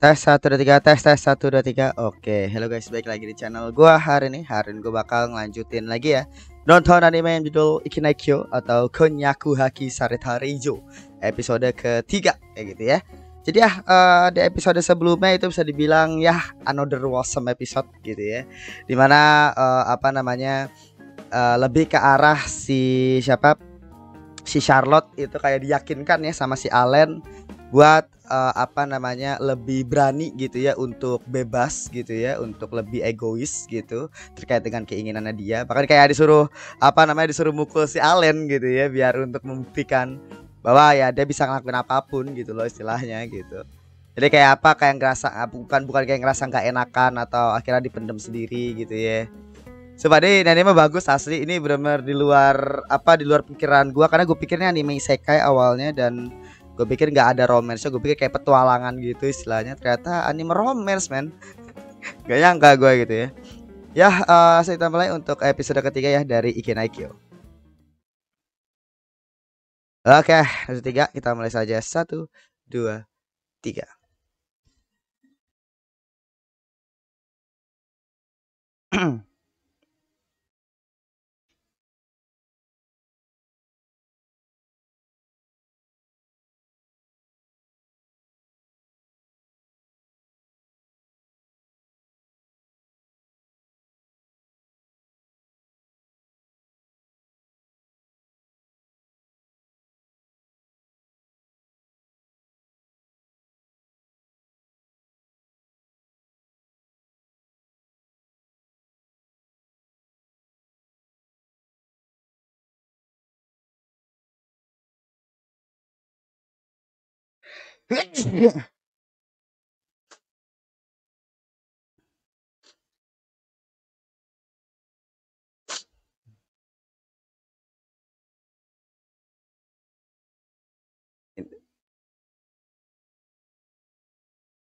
Tes 1 2 3 tes tes 1 2 3. Oke, hello guys, balik lagi di channel gua hari ini. Hari ini gua bakal ngelanjutin lagi ya. Nonton anime yang judul Ikinaikyo atau Konyaku Haki Saritarijo episode ketiga kayak gitu ya. Jadi ya uh, di episode sebelumnya itu bisa dibilang ya another awesome episode gitu ya. Dimana uh, eh, apa namanya uh, lebih ke arah si siapa si Charlotte itu kayak diyakinkan ya sama si Allen buat uh, apa namanya lebih berani gitu ya untuk bebas gitu ya untuk lebih egois gitu terkait dengan keinginannya dia bahkan kayak disuruh apa namanya disuruh mukul si Allen gitu ya biar untuk membuktikan bahwa ya dia bisa ngelakuin apapun gitu loh istilahnya gitu jadi kayak apa kayak ngerasa ah, bukan bukan kayak ngerasa nggak enakan atau akhirnya dipendem sendiri gitu ya Coba deh, ini mah bagus asli. Ini benar-benar di luar apa di luar pikiran gua karena gue pikirnya anime isekai awalnya dan gue pikir nggak ada romance gue pikir kayak petualangan gitu istilahnya ternyata anime romance man. gak nyangka gue gitu ya ya uh, saya tambah untuk episode ketiga ya dari Ikenaikyo Oke, okay, episode tiga kita mulai saja. Satu, dua, tiga.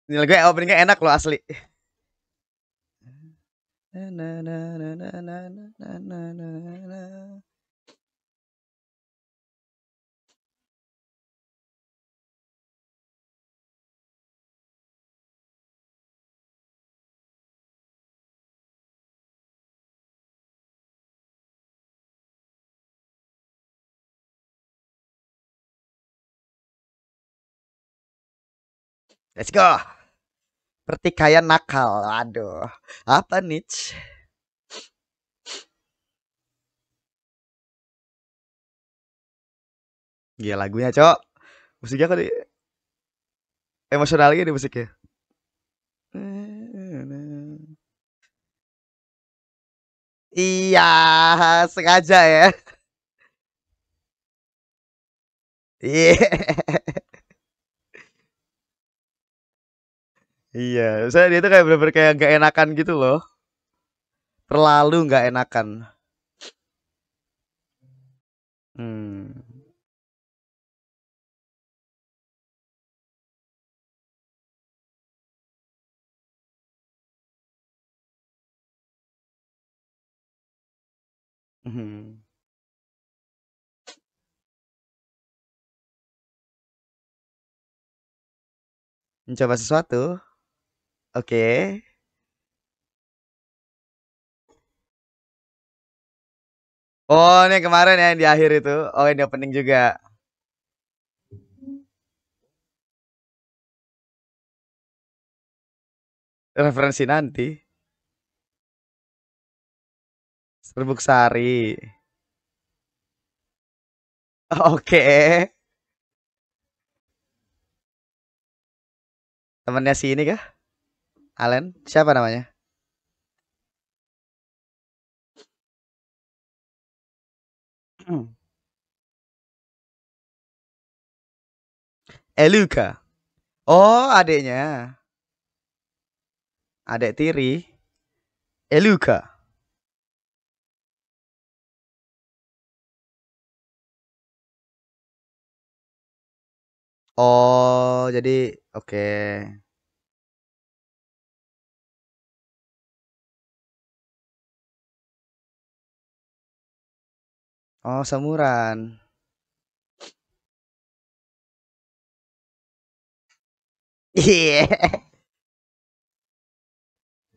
Ini gue openingnya enak loh asli. Na na na na na na na na na na Let's go. Pertikaian nakal. Aduh. Apa nih? Gila lagunya, Cok. Musiknya kok di emosional gini musiknya. Iya, sengaja ya. Iya. Yeah. Iya, saya dia tuh kayak bener-bener kayak gak enakan gitu loh. Terlalu gak enakan. Hmm. hmm. Mencoba sesuatu. Oke. Oh, ini yang kemarin ya yang di akhir itu. Oh, ini opening juga. Referensi nanti. Serbuk sari. Oke. Temannya si ini kah? Allen siapa namanya Eluka oh adiknya adik tiri Eluka Oh, jadi oke. Okay. Oh, semuran, Iya. Yeah.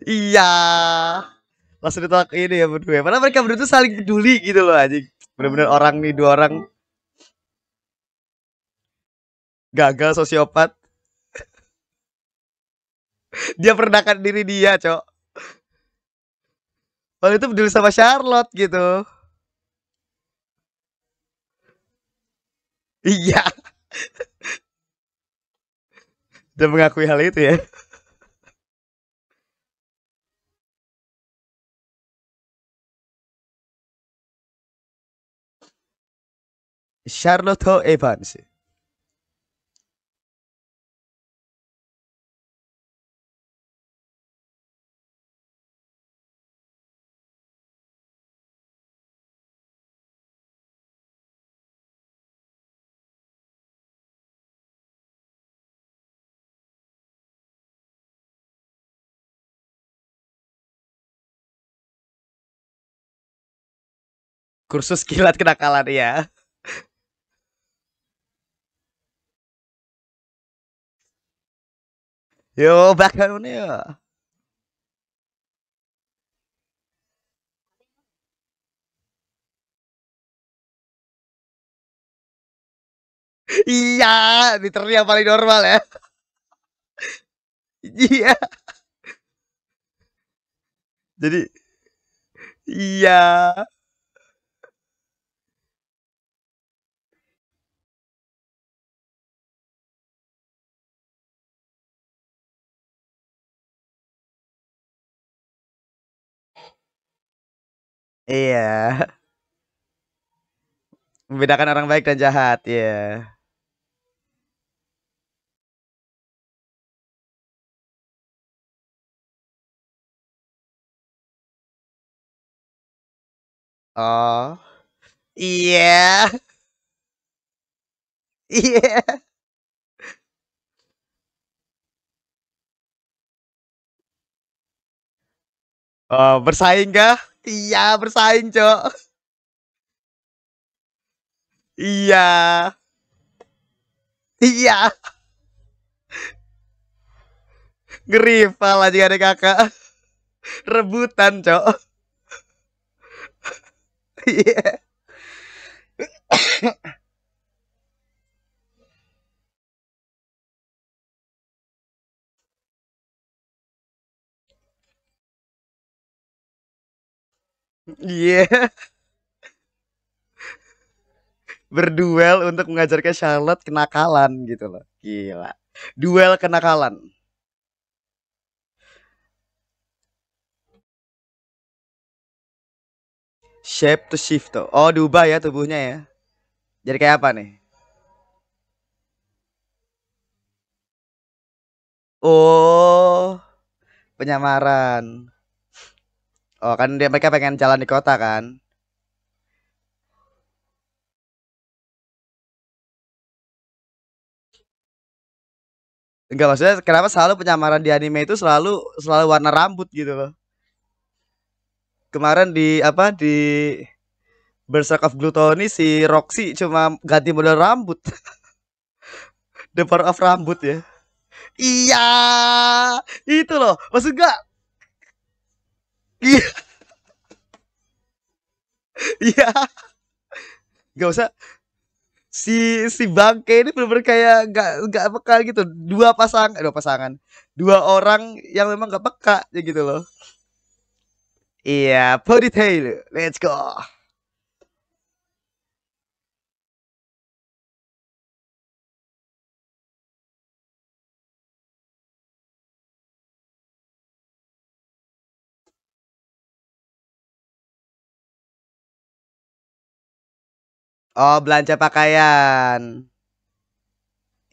Iya. Langsung ditolak ini ya berdua. Padahal mereka berdua tuh saling peduli gitu loh anjing. Bener-bener orang nih dua orang. Gagal sosiopat. dia perdakan diri dia, Cok. Padahal itu peduli sama Charlotte gitu. Iya. Dan mengakui hal itu ya. Charlotte Evans. Kursus kilat kenakalan ya. Yo, bakal ini ya. Iya, diternya paling normal ya. Iya. Jadi iya. Iya. Membedakan orang baik dan jahat, iya. Oh. Iya. Iya. Uh, bersaing kah? Iya, bersaing, Cok. Iya. Iya. Ngerival aja ada kakak. Rebutan, Cok. Iya. Yeah. Iya. Yeah. Berduel untuk mengajarkan Charlotte kenakalan gitu loh. Gila. Duel kenakalan. Shape to shift tuh. Oh, diubah ya tubuhnya ya. Jadi kayak apa nih? Oh, penyamaran. Oh kan dia mereka pengen jalan di kota kan? Enggak maksudnya kenapa selalu penyamaran di anime itu selalu selalu warna rambut gitu loh. Kemarin di apa di Berserk of Glutoni si Roxy cuma ganti model rambut. The part of rambut ya. Iya, itu loh. Maksud gak Iya. Iya. Gak usah. Si si bangke ini benar-benar kayak nggak nggak peka gitu. Dua pasang, eh, dua pasangan, dua orang yang memang gak peka ya gitu loh. Iya, yeah, ponytail. Let's go. Oh, belanja pakaian.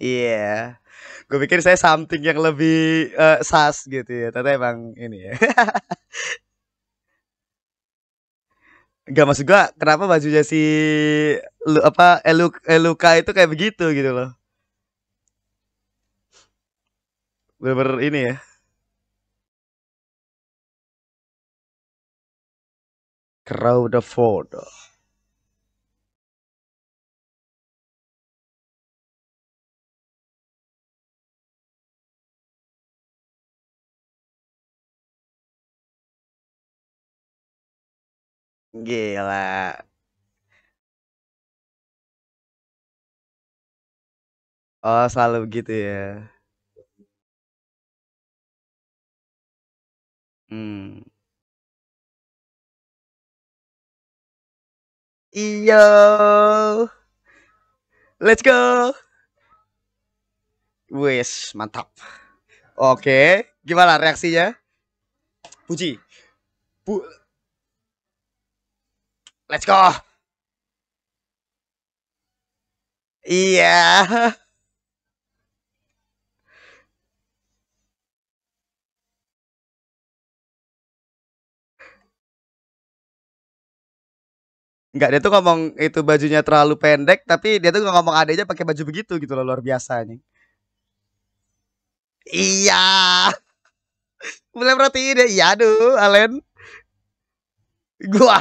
Iya. Yeah. Gue pikir saya something yang lebih uh, sas gitu ya. Ternyata emang ini ya. Gak maksud gue kenapa bajunya si lu, apa Eluk Eluka itu kayak begitu gitu loh. Bener-bener ini ya. Crowd of Gila. Oh, selalu gitu ya? Hmm. Iya. Let's go. Wes, mantap. Oke, gimana reaksinya? Puji. Bu Let's go. Iya. Yeah. Enggak, dia tuh ngomong itu bajunya terlalu pendek, tapi dia tuh ngomong adanya pakai baju begitu gitu loh, luar biasa nih. Iya. Mulai perhatiin ya, iya aduh, Alen. Gua.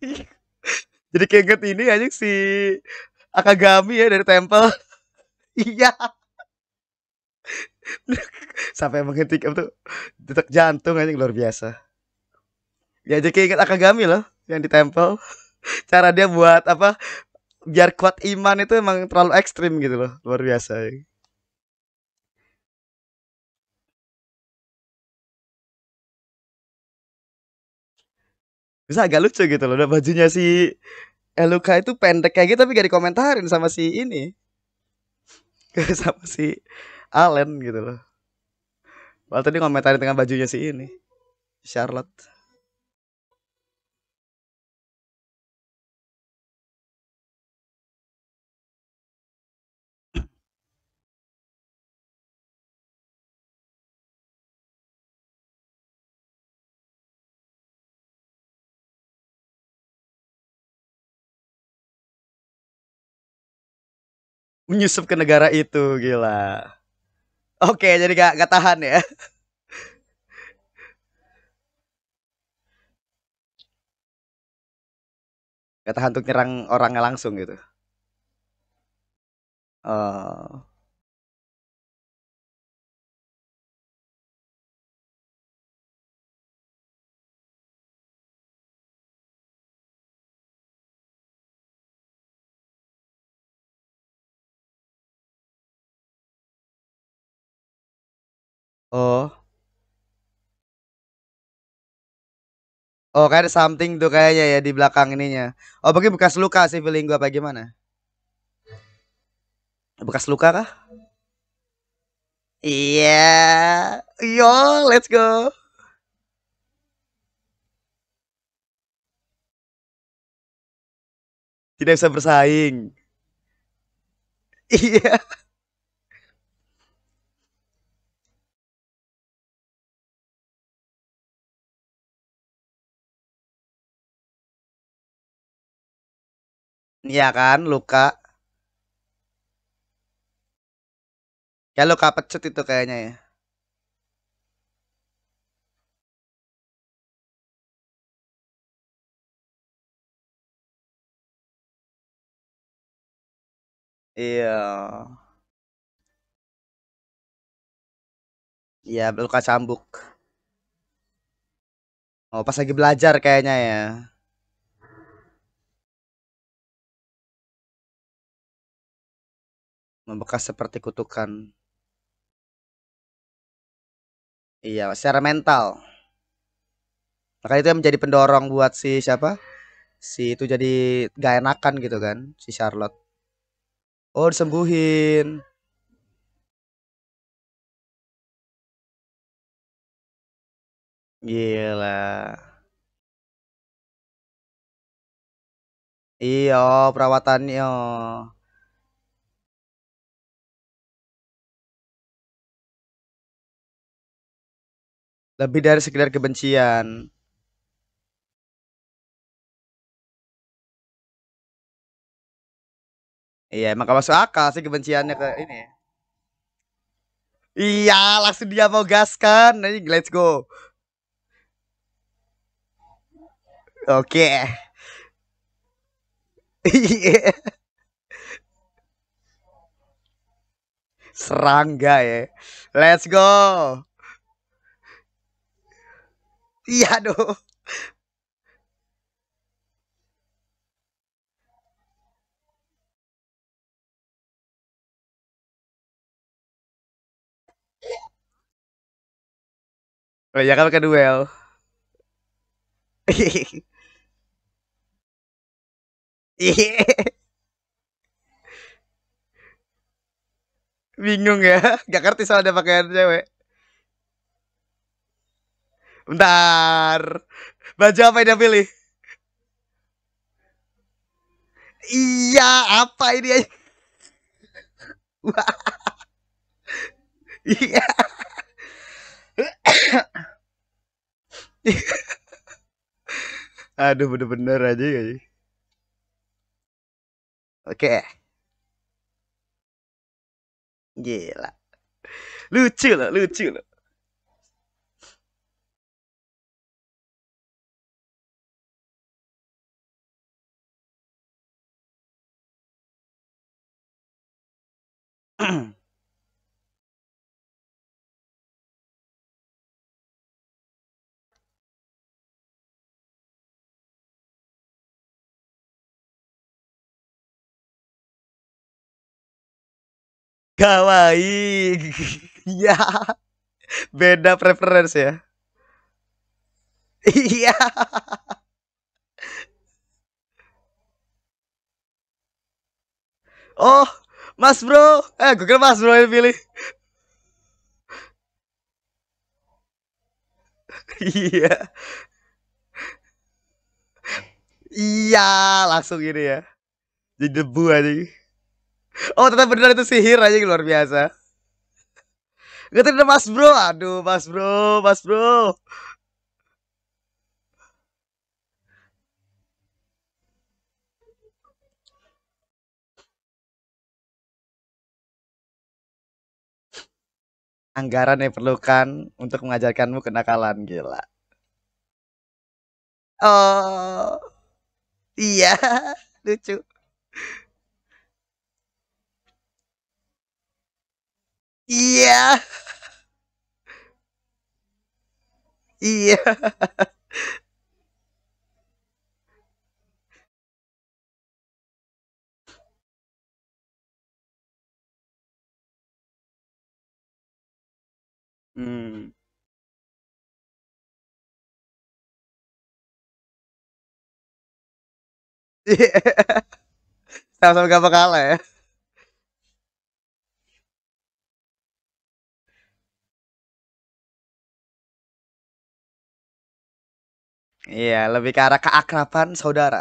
Jadi keinget ini anjing si Akagami ya dari tempel, iya. Sampai menghentik itu detak jantung aja luar biasa. Ya jadi keinget Akagami loh yang di tempel Cara dia buat apa biar kuat iman itu emang terlalu ekstrim gitu loh luar biasa. Ya. bisa agak lucu gitu loh udah bajunya si Eluka itu pendek kayak gitu tapi gak dikomentarin sama si ini sama si Allen gitu loh Padahal tadi komentarin dengan bajunya si ini Charlotte menyusup ke negara itu gila oke jadi gak, gak tahan ya gak tahan untuk nyerang orangnya langsung gitu oh Oh. Oh, kayak something tuh kayaknya ya di belakang ininya. Oh, mungkin bekas luka sih feeling gua apa gimana? Bekas luka kah? Iya. Yeah. Yo, let's go. Tidak bisa bersaing. Iya. Iya kan, luka. Ya luka pecut itu kayaknya ya. Iya. Iya, luka cambuk. Oh, pas lagi belajar kayaknya ya. membekas seperti kutukan. Iya, secara mental. Maka itu yang menjadi pendorong buat si siapa? Si itu jadi gak enakan gitu kan, si Charlotte. Oh, disembuhin. Gila. Iya, oh, perawatannya. Oh. lebih dari sekedar kebencian Iya, emang masuk akal sih kebenciannya ke ini. Iya, langsung dia mau gas kan. Let's go. Oke. Okay. Iya. Serangga ya. Let's go. Iya dong. Oh ya kan pakai duel. Bingung ya, gak ngerti soal ada pakaian cewek. Bentar. Baju apa yang dia pilih? Iya, apa ini? Wah. Iya. Aduh bener-bener aja ya. Oke. Gila. Lucu loh, lucu loh. Kawaii. Iya. ya. Beda preference ya? Iya. Oh. Mas Bro, eh Google Mas Bro yang pilih. Iya. Iya, langsung ini ya. Jadi debu aja. Oh, ternyata benar itu sihir aja luar biasa. Gak terima Mas Bro. Aduh, Mas Bro, Mas Bro. anggaran yang diperlukan untuk mengajarkanmu kenakalan gila. Oh, iya, lucu. Iya. Iya. Hmm. Sama-sama gak bakal ya. Iya, lebih ke arah keakraban saudara.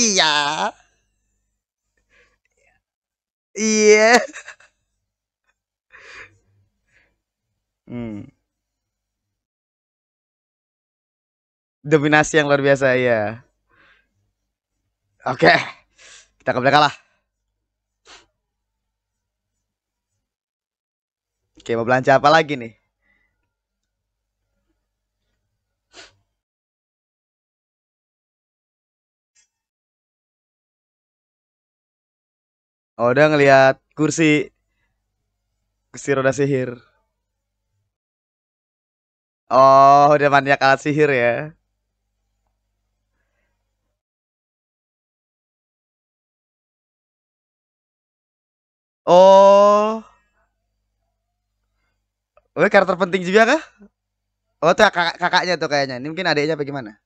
Iya. Iya. hmm, Dominasi yang luar biasa, iya. Oke, kita ke belakang lah. Oke, mau belanja apa lagi nih? Oh, udah ngelihat kursi kursi roda sihir. Oh, udah maniak alat sihir ya. Oh. Oh, karakter penting juga kah? Oh, tuh kak kakaknya tuh kayaknya. Ini mungkin adiknya bagaimana? gimana?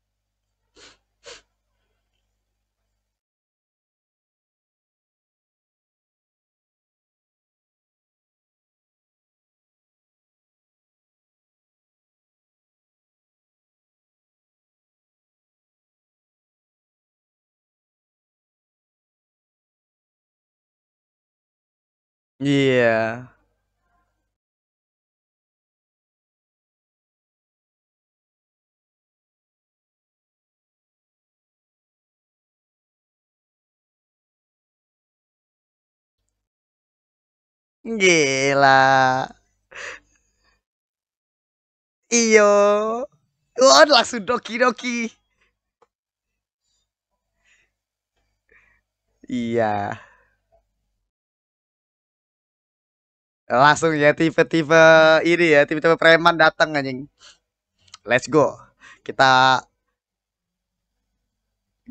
Iya. Gila. iyo, Wah, langsung doki-doki. Iya. langsung ya tipe-tipe ini ya tipe-tipe preman datang anjing let's go kita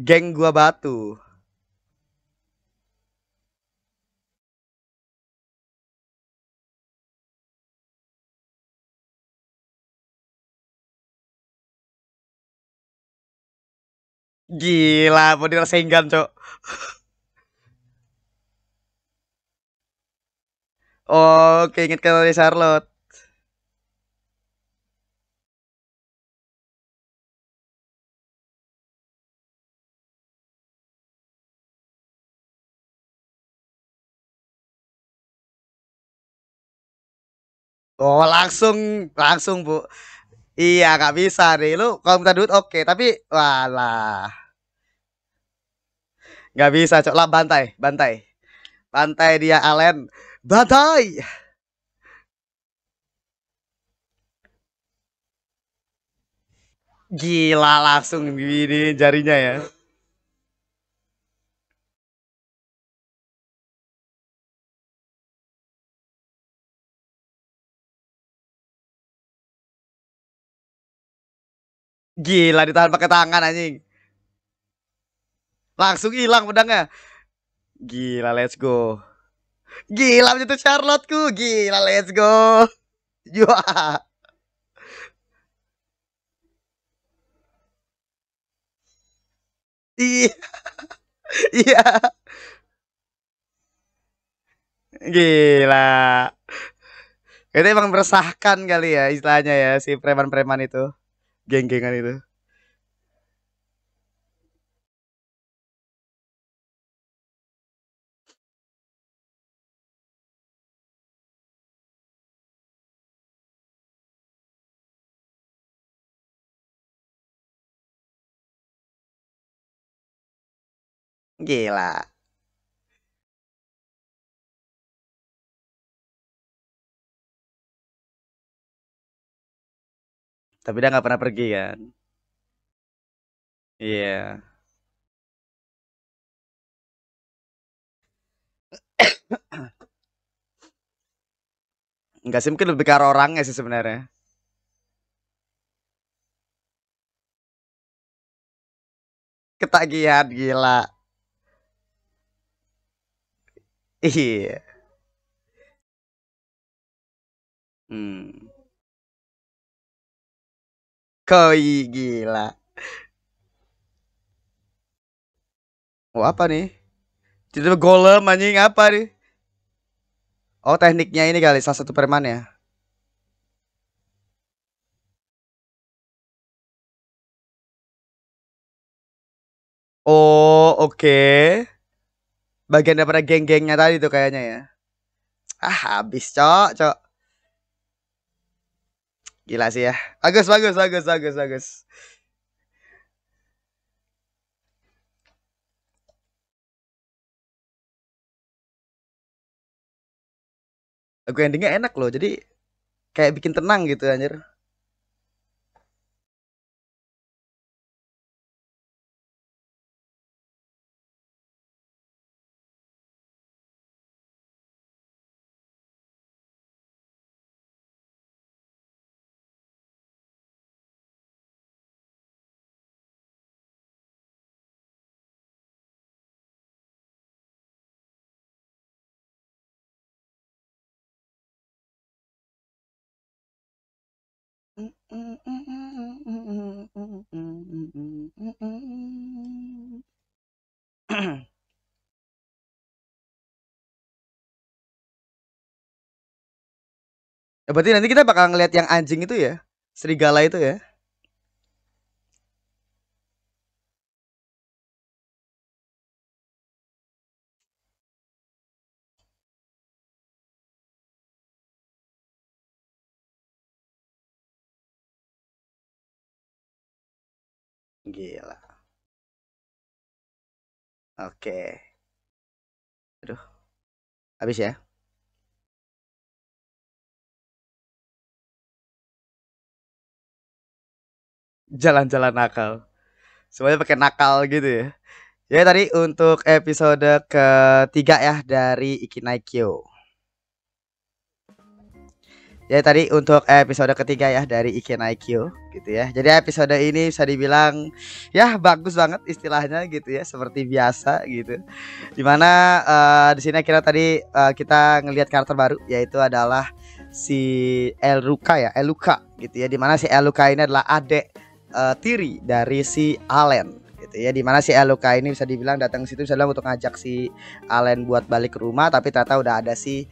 geng gua batu Gila, model senggan, Cok. Oh, keinget dari Charlotte. Oh langsung langsung bu, iya nggak bisa deh lu kalau minta duit oke okay. tapi walah nggak bisa coklat bantai bantai bantai dia Allen badai. Gila langsung ini jarinya ya. Gila ditahan pakai tangan anjing. Langsung hilang pedangnya. Gila, let's go. Gila itu ku Gila, let's go. Yo. Iya. Iya. Gila. Itu emang meresahkan kali ya istilahnya ya si preman-preman itu. Geng-gengan itu. Gila. Tapi dia nggak pernah pergi kan? Iya. Enggak sih mungkin lebih ke arah orangnya sih sebenarnya. Ketagihan gila. Iya. hmm, Koi, gila. Oh, apa nih? Jadi golem anjing apa nih? Oh, tekniknya ini kali salah satu permen ya. Oh, oke. Okay bagian daripada geng-gengnya tadi tuh kayaknya ya. Ah, habis, Cok, Cok. Gila sih ya. Bagus, bagus, bagus, bagus, bagus. Lagu endingnya enak loh, jadi kayak bikin tenang gitu anjir. Ya berarti nanti kita bakal ngeliat yang anjing itu ya? Serigala itu ya? Gila. Oke. Aduh. Habis ya. Jalan-jalan nakal. Semuanya pakai nakal gitu ya. Ya tadi untuk episode ketiga ya dari Ikinaikyo. Ya tadi untuk episode ketiga ya dari Ikinaikyo gitu ya. Jadi episode ini bisa dibilang ya bagus banget istilahnya gitu ya seperti biasa gitu. Dimana uh, di sini akhirnya tadi uh, kita ngelihat karakter baru yaitu adalah si Eluka ya Eluka gitu ya. Dimana si Eluka ini adalah adik uh, tiri dari si Allen gitu ya dimana si Eluka ini bisa dibilang datang ke situ bisa untuk ngajak si Allen buat balik ke rumah tapi ternyata udah ada si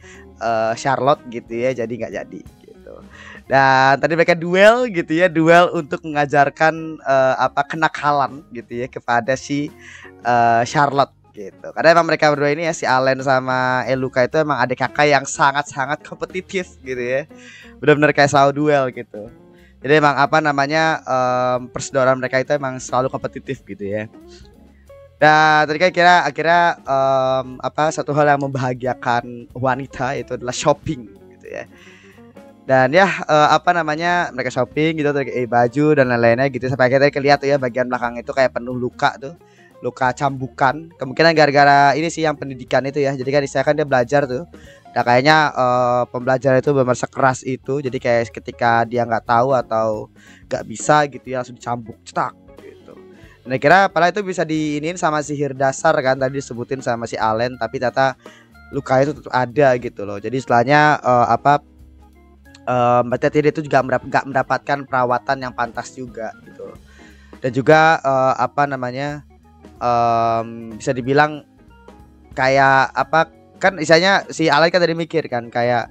Charlotte gitu ya jadi nggak jadi dan tadi mereka duel gitu ya, duel untuk mengajarkan uh, apa kenakalan gitu ya kepada si uh, Charlotte gitu. Karena emang mereka berdua ini ya si Allen sama Eluka itu emang adik kakak yang sangat-sangat kompetitif gitu ya. Benar-benar kayak selalu duel gitu. Jadi emang apa namanya um, persaudaraan mereka itu emang selalu kompetitif gitu ya. Nah, tadi kan kira akhirnya um, apa satu hal yang membahagiakan wanita itu adalah shopping gitu ya dan ya uh, apa namanya mereka shopping gitu terus eh, baju dan lain-lainnya gitu sampai akhirnya kelihatan tuh ya bagian belakang itu kayak penuh luka tuh luka cambukan kemungkinan gara-gara ini sih yang pendidikan itu ya jadi kan saya kan dia belajar tuh nah kayaknya uh, eh, pembelajaran itu benar sekeras itu jadi kayak ketika dia nggak tahu atau nggak bisa gitu ya langsung dicambuk cetak gitu nah kira apalagi itu bisa diinin sama sihir dasar kan tadi disebutin sama si Allen tapi ternyata luka itu tetap ada gitu loh jadi setelahnya uh, eh, apa um, berarti dia itu juga nggak mendapatkan perawatan yang pantas juga gitu dan juga uh, apa namanya um, bisa dibilang kayak apa kan misalnya si Alay kan tadi mikir kan kayak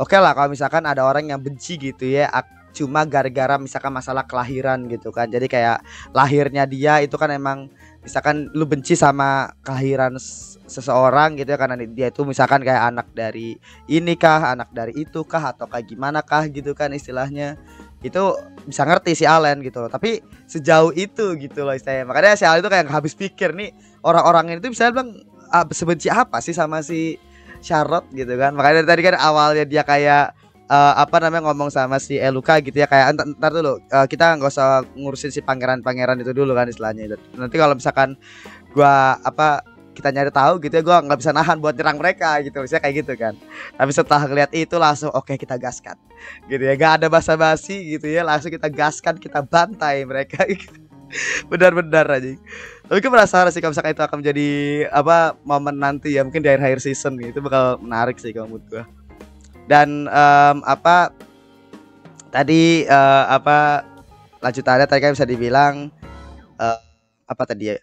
oke okay lah kalau misalkan ada orang yang benci gitu ya cuma gara-gara misalkan masalah kelahiran gitu kan jadi kayak lahirnya dia itu kan emang misalkan lu benci sama kelahiran seseorang gitu ya karena dia itu misalkan kayak anak dari ini kah, anak dari itu kah atau kayak gimana kah gitu kan istilahnya. Itu bisa ngerti si Allen gitu loh. Tapi sejauh itu gitu loh istilahnya. Makanya si Allen itu kayak habis pikir nih orang-orang itu bisa bilang ah, sebenci apa sih sama si Charlotte gitu kan. Makanya dari tadi kan awalnya dia kayak uh, apa namanya ngomong sama si Eluka gitu ya kayak ntar, ntar dulu uh, kita nggak usah ngurusin si pangeran-pangeran itu dulu kan istilahnya nanti kalau misalkan gua apa kita nyari tahu gitu ya gua nggak bisa nahan buat nyerang mereka gitu misalnya kayak gitu kan tapi setelah ngeliat itu langsung oke okay, kita gaskan gitu ya gak ada basa-basi gitu ya langsung kita gaskan kita bantai mereka gitu. benar-benar aja tapi gue merasa sih kalau misalkan itu akan menjadi apa momen nanti ya mungkin di akhir-akhir season gitu bakal menarik sih kalau menurut gue dan um, apa tadi uh, apa lanjutannya tadi kan bisa dibilang uh, apa tadi ya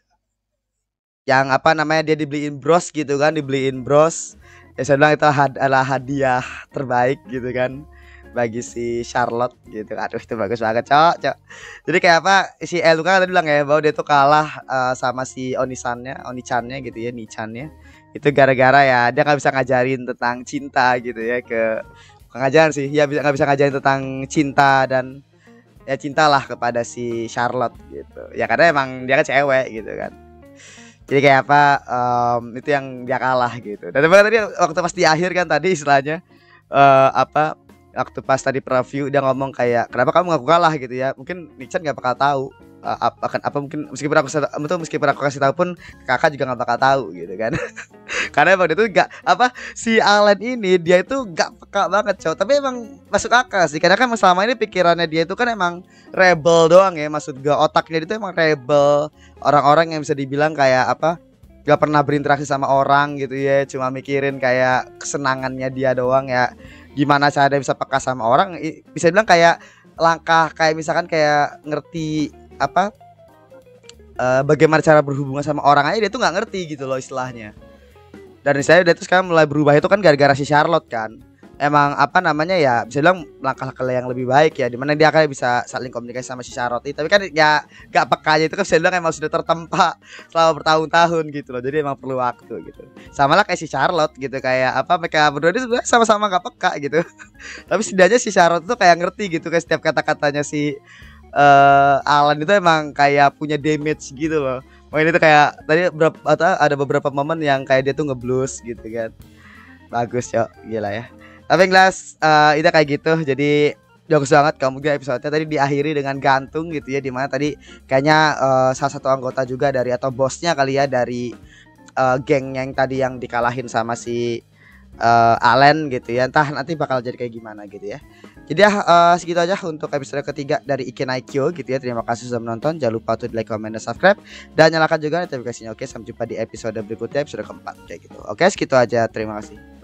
yang apa namanya dia dibeliin bros gitu kan dibeliin bros ya saya bilang itu had adalah hadiah terbaik gitu kan bagi si Charlotte gitu aduh itu bagus banget cok cok jadi kayak apa si Elu kan tadi bilang ya bahwa dia tuh kalah uh, sama si Onisannya Onichannya gitu ya Nichannya itu gara-gara ya dia nggak bisa ngajarin tentang cinta gitu ya ke pengajaran sih ya bisa nggak bisa ngajarin tentang cinta dan ya cintalah kepada si Charlotte gitu ya karena emang dia kan cewek gitu kan jadi kayak apa um, itu yang dia kalah gitu dan bahkan tadi waktu pas di akhir kan tadi istilahnya uh, apa waktu pas tadi preview dia ngomong kayak kenapa kamu ngaku kalah gitu ya mungkin Nixon nggak bakal tahu uh, akan apa mungkin meskipun aku tahu meskipun aku kasih tahu pun kakak juga nggak bakal tahu gitu kan karena emang dia tuh nggak apa si Alan ini dia itu nggak peka banget cowok tapi emang masuk akal sih karena kan selama ini pikirannya dia itu kan emang rebel doang ya maksud gak otaknya dia itu emang rebel orang-orang yang bisa dibilang kayak apa gak pernah berinteraksi sama orang gitu ya cuma mikirin kayak kesenangannya dia doang ya gimana cara dia bisa peka sama orang bisa bilang kayak langkah kayak misalkan kayak ngerti apa uh, bagaimana cara berhubungan sama orang aja dia tuh nggak ngerti gitu loh istilahnya dan saya udah tuh sekarang mulai berubah itu kan gara-gara si Charlotte kan emang apa namanya ya bisa bilang langkah-langkah yang lebih baik ya dimana dia akan bisa saling komunikasi sama si Charlotte tapi kan ya gak pekanya itu kan bisa bilang emang sudah tertempa selama bertahun-tahun gitu loh jadi emang perlu waktu gitu sama lah kayak si Charlotte gitu kayak apa mereka berdua itu sebenarnya sama-sama gak peka gitu tapi setidaknya si Charlotte tuh kayak ngerti gitu kayak setiap kata-katanya si uh, Alan itu emang kayak punya damage gitu loh makanya itu kayak tadi berapa atau ada beberapa momen yang kayak dia tuh ngeblus gitu kan bagus yo gila ya tapi jelas uh, itu kayak gitu jadi bagus banget kamu juga episodenya tadi diakhiri dengan gantung gitu ya dimana tadi kayaknya uh, salah satu anggota juga dari atau bosnya kali ya dari uh, geng yang tadi yang dikalahin sama si uh, Allen gitu ya entah nanti bakal jadi kayak gimana gitu ya jadi ya uh, segitu aja untuk episode ketiga dari Ikenaikyo gitu ya. Terima kasih sudah menonton. Jangan lupa untuk like, comment, dan subscribe dan nyalakan juga notifikasinya. Oke, sampai jumpa di episode berikutnya episode keempat kayak gitu. Oke, segitu aja. Terima kasih.